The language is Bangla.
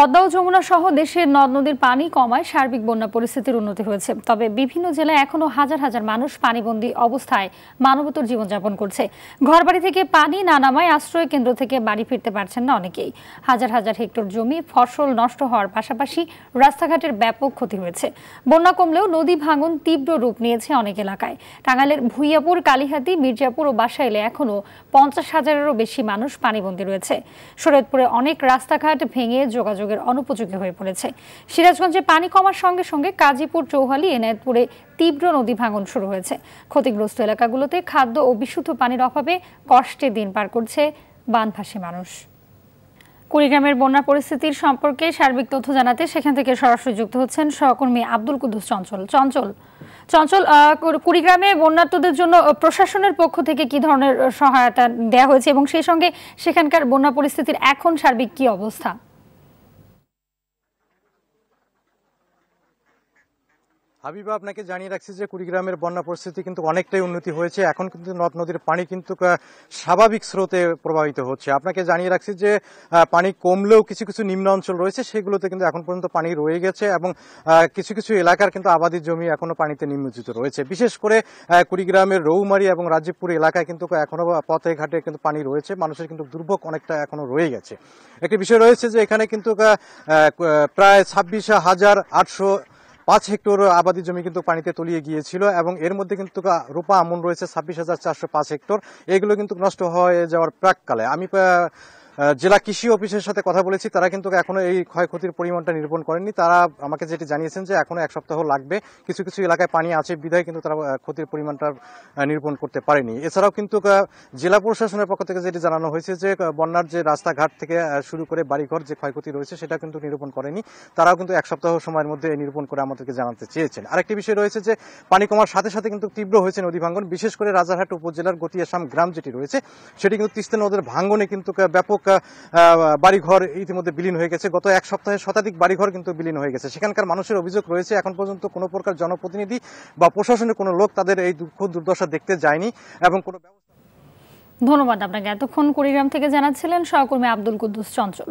পদ্মা ও যমুনা সহ দেশের নদ নদীর পানি কমায় সার্বিক বন্যা পরিস্থিতির উন্নতি হয়েছে তবে বিভিন্ন জেলায় এখনও হাজার হাজার মানুষ পানিবন্দী অবস্থায় মানবতর জীবনযাপন করছে ঘরবাড়ি থেকে পানি না নামায় আশ্রয় কেন্দ্র থেকে বাড়ি ফিরতে পারছেন না অনেকেই হাজার হাজার হেক্টর জমি ফসল নষ্ট হওয়ার পাশাপাশি রাস্তাঘাটের ব্যাপক ক্ষতি হয়েছে বন্যা কমলেও নদী ভাঙন তীব্র রূপ নিয়েছে অনেক এলাকায় টাঙ্গাইলের ভুইয়াপুর কালিহাতি মির্জাপুর ও বাসাইলে এখনও পঞ্চাশ হাজারেরও বেশি মানুষ পানিবন্দী রয়েছে শরৎপুরে অনেক রাস্তাঘাট ভেঙে যোগাযোগ যোগাযোগের অনুপযোগী হয়ে পড়েছে সিরাজগঞ্জে পানি কমার সঙ্গে সঙ্গে কাজীপুর চৌহালি এনায়তপুরে তীব্র নদী ভাঙন শুরু হয়েছে ক্ষতিগ্রস্ত এলাকাগুলোতে খাদ্য ও বিশুদ্ধ পানির অভাবে কষ্টে দিন পার করছে বানভাসী মানুষ কুড়িগ্রামের বন্যা পরিস্থিতির সম্পর্কে সার্বিক তথ্য জানাতে সেখান থেকে সরাসরি যুক্ত হচ্ছেন সহকর্মী আব্দুল কুদ্দুস চঞ্চল চঞ্চল চঞ্চল কুড়িগ্রামে বন্যার্থদের জন্য প্রশাসনের পক্ষ থেকে কি ধরনের সহায়তা দেওয়া হয়েছে এবং সেই সঙ্গে সেখানকার বন্যা পরিস্থিতির এখন সার্বিক কি অবস্থা হাবিবা আপনাকে জানিয়ে রাখছি যে কুড়িগ্রামের বন্যা পরিস্থিতি কিন্তু অনেকটাই উন্নতি হয়েছে এখন কিন্তু নদ নদীর পানি কিন্তু স্বাভাবিক স্রোতে প্রবাহিত হচ্ছে আপনাকে জানিয়ে রাখছি যে পানি কমলেও কিছু কিছু নিম্ন অঞ্চল রয়েছে সেগুলোতে কিন্তু এখন পর্যন্ত পানি রয়ে গেছে এবং কিছু কিছু এলাকার কিন্তু আবাদী জমি এখনো পানিতে নিমজ্জিত রয়েছে বিশেষ করে কুড়িগ্রামের রৌমারি এবং রাজীবপুর এলাকায় কিন্তু এখনো পথে ঘাটে কিন্তু পানি রয়েছে মানুষের কিন্তু দুর্ভোগ অনেকটা এখনো রয়ে গেছে একটি বিষয় রয়েছে যে এখানে কিন্তু প্রায় ছাব্বিশ হাজার আটশো পাঁচ হেক্টর আবাদি জমি কিন্তু পানিতে তলিয়ে গিয়েছিল এবং এর মধ্যে কিন্তু রোপা আমন রয়েছে ছাব্বিশ হাজার চারশো পাঁচ হেক্টর এগুলো কিন্তু নষ্ট হয়ে যাওয়ার প্রাককালে আমি জেলা কৃষি অফিসের সাথে কথা বলেছি তারা কিন্তু এখনো এই ক্ষয়ক্ষতির পরিমাণটা নিরূপণ করেননি তারা আমাকে যেটি জানিয়েছেন যে এখনো এক সপ্তাহ লাগবে কিছু কিছু এলাকায় পানি আছে বিধায় কিন্তু তারা ক্ষতির পরিমাণটা নিরূপণ করতে পারেনি এছাড়াও কিন্তু জেলা প্রশাসনের পক্ষ থেকে যেটি জানানো হয়েছে যে বন্যার যে রাস্তাঘাট থেকে শুরু করে বাড়িঘর যে ক্ষয়ক্ষতি রয়েছে সেটা কিন্তু নিরূপণ করেনি তারাও কিন্তু এক সপ্তাহ সময়ের মধ্যে এই নিরূপণ করে আমাদেরকে জানাতে চেয়েছেন আরেকটি বিষয় রয়েছে যে পানি কমার সাথে সাথে কিন্তু তীব্র হয়েছে নদী ভাঙ্গন বিশেষ করে রাজারহাট উপজেলার গতিয়াসাম গ্রাম যেটি রয়েছে সেটি কিন্তু তিস্তা নদের ভাঙ্গনে কিন্তু ব্যাপক বাড়িঘর ইতিমধ্যে বিলীন হয়ে গেছে গত এক সপ্তাহে শতাধিক বাড়িঘর কিন্তু বিলীন হয়ে গেছে সেখানকার মানুষের অভিযোগ রয়েছে এখন পর্যন্ত কোনো প্রকার জনপ্রতিনিধি বা প্রশাসনের কোনো লোক তাদের এই দুঃখ দুর্দশা দেখতে যায়নি এবং কোনো ধন্যবাদ আপনাকে এতক্ষণ কুড়িগ্রাম থেকে জানাচ্ছিলেন সহকর্মী আব্দুল কুদ্দুস চঞ্চল